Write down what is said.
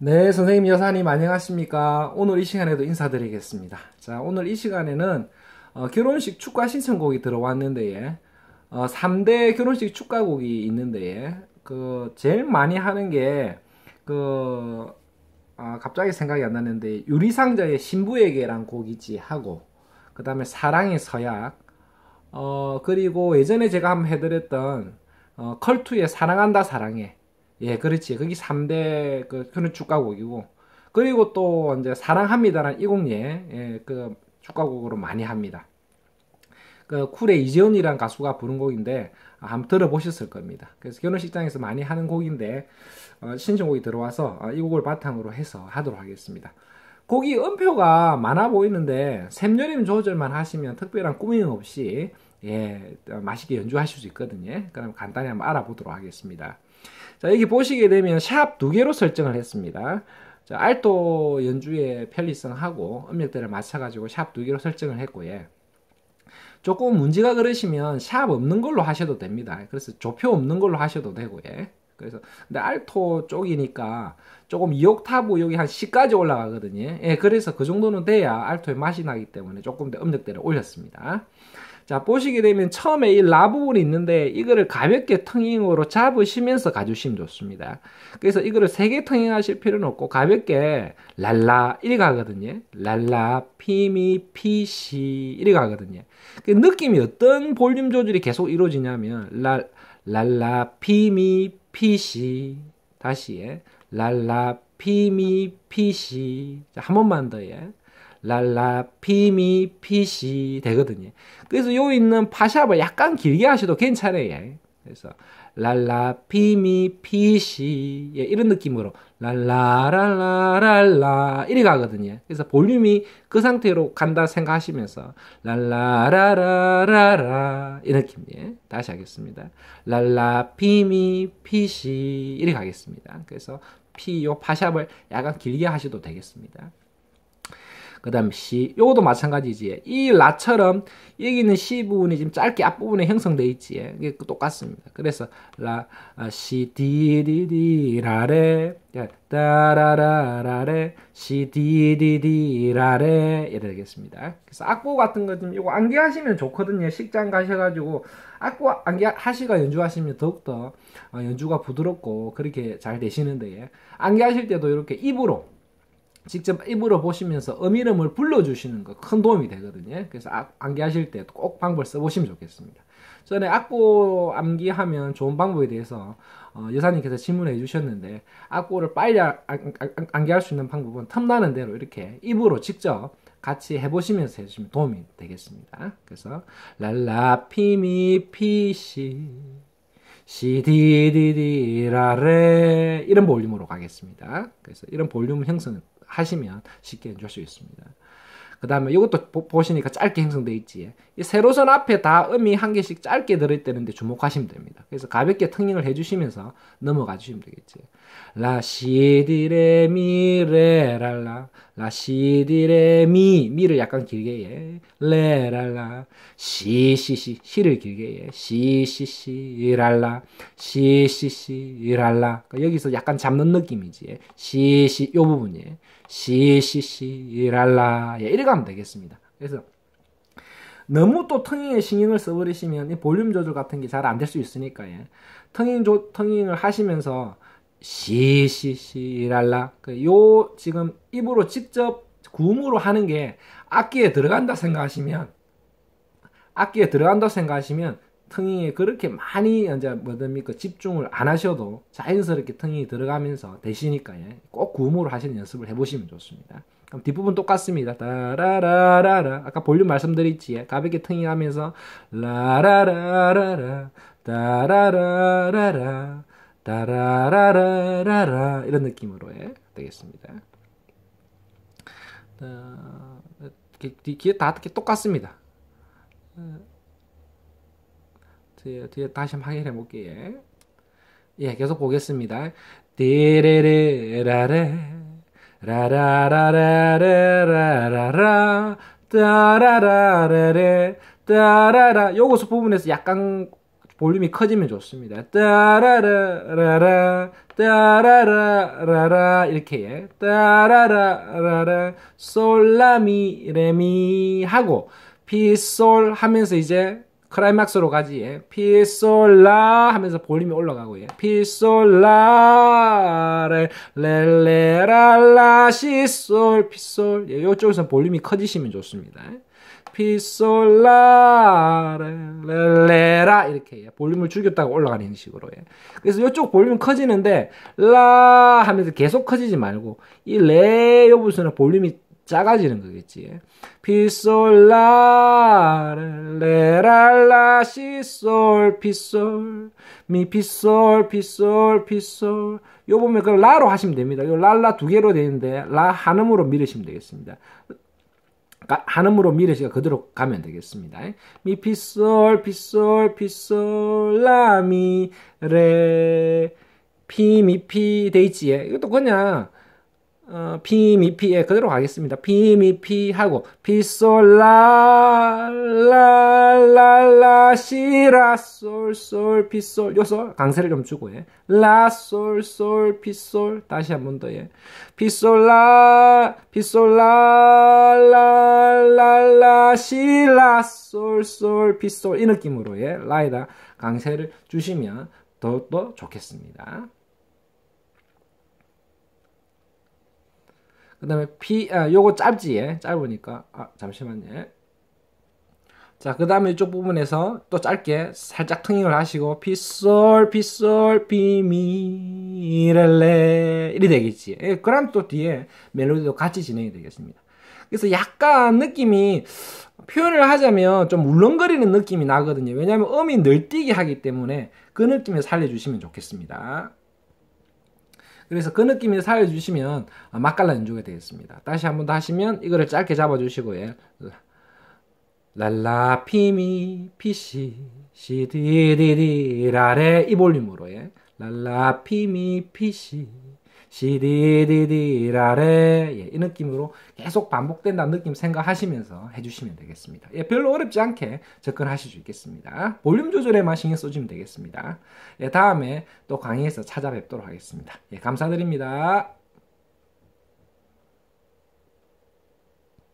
네, 선생님 여사님 안녕하십니까. 오늘 이 시간에도 인사드리겠습니다. 자, 오늘 이 시간에는 어, 결혼식 축가 신청곡이 들어왔는데, 어, 3대 결혼식 축가곡이 있는데, 그, 제일 많이 하는 게, 그, 아, 갑자기 생각이 안 나는데, 유리상자의 신부에게란 곡이지 하고, 그 다음에 사랑의 서약, 어, 그리고 예전에 제가 한번 해드렸던, 어, 컬투의 사랑한다 사랑해, 예, 그렇지. 거기 3대 그 그런 축가곡이고 그리고 또 이제 사랑합니다라는 이곡예 예, 그 축가곡으로 많이 합니다. 그 쿨의 이재훈이란 가수가 부른 곡인데 한번 들어보셨을 겁니다. 그래서 결혼식장에서 많이 하는 곡인데 어, 신청곡이 들어와서 어, 이 곡을 바탕으로 해서 하도록 하겠습니다. 곡이 음표가 많아 보이는데 샘여림 조절만 하시면 특별한 꾸밈 없이 예, 맛있게 연주하실 수 있거든요. 그럼 간단히 한번 알아보도록 하겠습니다. 자, 여기 보시게 되면 샵2 개로 설정을 했습니다. 자, 알토 연주의 편리성하고 음역대를 맞춰가지고 샵2 개로 설정을 했고요. 조금 문제가 그러시면 샵 없는 걸로 하셔도 됩니다. 그래서 조표 없는 걸로 하셔도 되고 예. 그래서 근데 알토 쪽이니까 조금 2옥타브 여기 한 10까지 올라가거든요. 예, 그래서 그 정도는 돼야 알토의 맛이 나기 때문에 조금 더 음역대를 올렸습니다. 자, 보시게 되면 처음에 이 라부분이 있는데 이거를 가볍게 텅잉으로 잡으시면서 가주시면 좋습니다. 그래서 이거를 세게 텅잉하실 필요는 없고 가볍게 랄라 이리 가거든요. 랄라 피미 피시 이리 가거든요. 그 느낌이 어떤 볼륨 조절이 계속 이루어지냐면 라, 랄라 피미 피시 다시 예. 랄라 피미 피시 자, 한 번만 더 예. 랄라 피미 피시 되거든요. 그래서 요 있는 파샵을 약간 길게 하셔도 괜찮아요. 예. 그래서 랄라 피미 피시 예, 이런 느낌으로 랄라랄라랄라 이리 가거든요. 그래서 볼륨이 그 상태로 간다 생각하시면서 랄라라라라라 이 느낌 예. 다시 하겠습니다. 랄라 피미 피시 이래 가겠습니다. 그래서 피 요 파샵을 약간 길게 하셔도 되겠습니다. 그 다음 C 요것도 마찬가지지 이 라처럼 여기는 C 부분이 지금 짧게 앞부분에 형성돼 있지 이게 똑같습니다 그래서 라 시 디디디라레 아, 따라라라레 시 디디디라레 이래 되겠습니다 그래서 악보 같은 거좀 이거 암기하시면 좋거든요 식장 가셔가지고 악보 암기하시고 연주하시면 더욱더 어, 연주가 부드럽고 그렇게 잘 되시는데 암기하실 때도 이렇게 입으로 직접 입으로 보시면서 음이름을 불러주시는 거 큰 도움이 되거든요. 그래서 암기하실 때 꼭 방법을 써보시면 좋겠습니다. 전에 악보 암기하면 좋은 방법에 대해서 어, 여사님께서 질문해 주셨는데 악보를 빨리 암기할 수 있는 방법은 틈나는 대로 이렇게 입으로 직접 같이 해보시면서 해주시면 도움이 되겠습니다. 그래서 랄라 피미 피시 시디디디라레 이런 볼륨으로 가겠습니다. 그래서 이런 볼륨 형성은 하시면 쉽게 해줄 수 있습니다. 그 다음에 이것도 보, 시니까 짧게 형성돼 있지. 이 세로선 앞에 다 음이 한 개씩 짧게 들어있다는데 주목하시면 됩니다. 그래서 가볍게 튕닝을 해주시면서 넘어가 주시면 되겠지. 라시디레미레랄라 라시디레미 미를 약간 길게 예. 레랄라 시 시 시 시를 길게 예. 시시 시 랄라 시시 시 랄라 그러니까 여기서 약간 잡는 느낌이지 예. 시시 요 부분이 예. 시시 시 랄라 예. 이래 가면 되겠습니다 그래서 너무 또 텅잉에 신경을 써버리시면 이 볼륨 조절 같은 게 잘 안 될 수 있으니까 예. 텅잉 조, 텅잉을 하시면서 시시시랄라 그 요 지금 입으로 직접 구음으로 하는 게 악기에 들어간다 생각하시면 악기에 들어간다 생각하시면 텅이에 그렇게 많이 이제 뭐됩니까 그 집중을 안 하셔도 자연스럽게 텅이 들어가면서 되시니까 예, 꼭 구음으로 하시는 연습을 해보시면 좋습니다. 그럼 뒷부분 똑같습니다. 라라라라 아까 볼륨 말씀드렸지 예. 가볍게 텅이 하면서 라라라라라 라라라라라 따라라라라라 이런 느낌으로 해 되겠습니다. 어, 뒤에 다 똑같습니다. 어, 뒤에, 뒤에 다시 한번 확인해 볼게요. 예, 계속 보겠습니다. 디레레라레 라라라라라라라 따라라레레 따라라 요거서 부분에서 약간 볼륨이 커지면 좋습니다. 따라라라라 따라라라라 이렇게 따라라라라 솔라미 레미 하고 피솔 하면서 이제 크라이막스로 가지 예. 피솔라 하면서 볼륨이 올라가고 예. 피솔라 레레라라 시솔 피솔 예. 요쪽에서 볼륨이 커지시면 좋습니다. 예. 피솔라레레라 이렇게 볼륨을 줄였다가 올라가는 식으로 예. 그래서 이쪽 볼륨 커지는데 라 하면서 계속 커지지 말고 이레 여부수는 볼륨이 작아지는 거겠지. 예. 피솔라 레랄라 시솔 피솔 미 피솔 피솔 피솔 요 보면 그 라로 하시면 됩니다. 요 랄라 두 개로 되는데 라 한음으로 밀으시면 되겠습니다. 그러니까 한음으로 미래시가 그대로 가면 되겠습니다. 미, 피, 솔, 피, 솔, 피, 솔, 라, 미, 레, 피, 미, 피, 데이지에. 이것도 그냥 어, 피미피 에 예, 그대로 가겠습니다. 피미피 하고 피솔라라라라 시라솔솔 피솔 요소 강세를 좀 주고 예. 라솔솔 피솔 다시 한번더 예. 피솔라 피솔라라라라 시라솔솔 피솔 이 느낌으로 예. 라이다 강세를 주시면 더욱더 좋겠습니다. 그 다음에 피, 아, 요거 짧지, 예. 짧으니까. 아, 잠시만요. 자, 그 다음에 이쪽 부분에서 또 짧게 살짝 튕잉을 하시고, 피솔, 피솔, 피미, 렐레. 이리 되겠지. 예, 그럼 또 뒤에 멜로디도 같이 진행이 되겠습니다. 그래서 약간 느낌이, 표현을 하자면 좀 울렁거리는 느낌이 나거든요. 왜냐하면 음이 널뛰게 하기 때문에 그 느낌을 살려주시면 좋겠습니다. 그래서 그 느낌이 살려주시면 맛깔난 연주가 되겠습니다. 다시 한 번 더 하시면 이거를 짧게 잡아주시고 예. 랄라 피미 피시 시디디디 라레 이 볼륨으로 예. 랄라 피미 피시 시디디디라레 예, 이 느낌으로 계속 반복된다는 느낌 생각하시면서 해주시면 되겠습니다. 예, 별로 어렵지 않게 접근하실 수 있겠습니다. 볼륨 조절에만 신경 써주면 되겠습니다. 예, 다음에 또 강의에서 찾아뵙도록 하겠습니다. 예, 감사드립니다.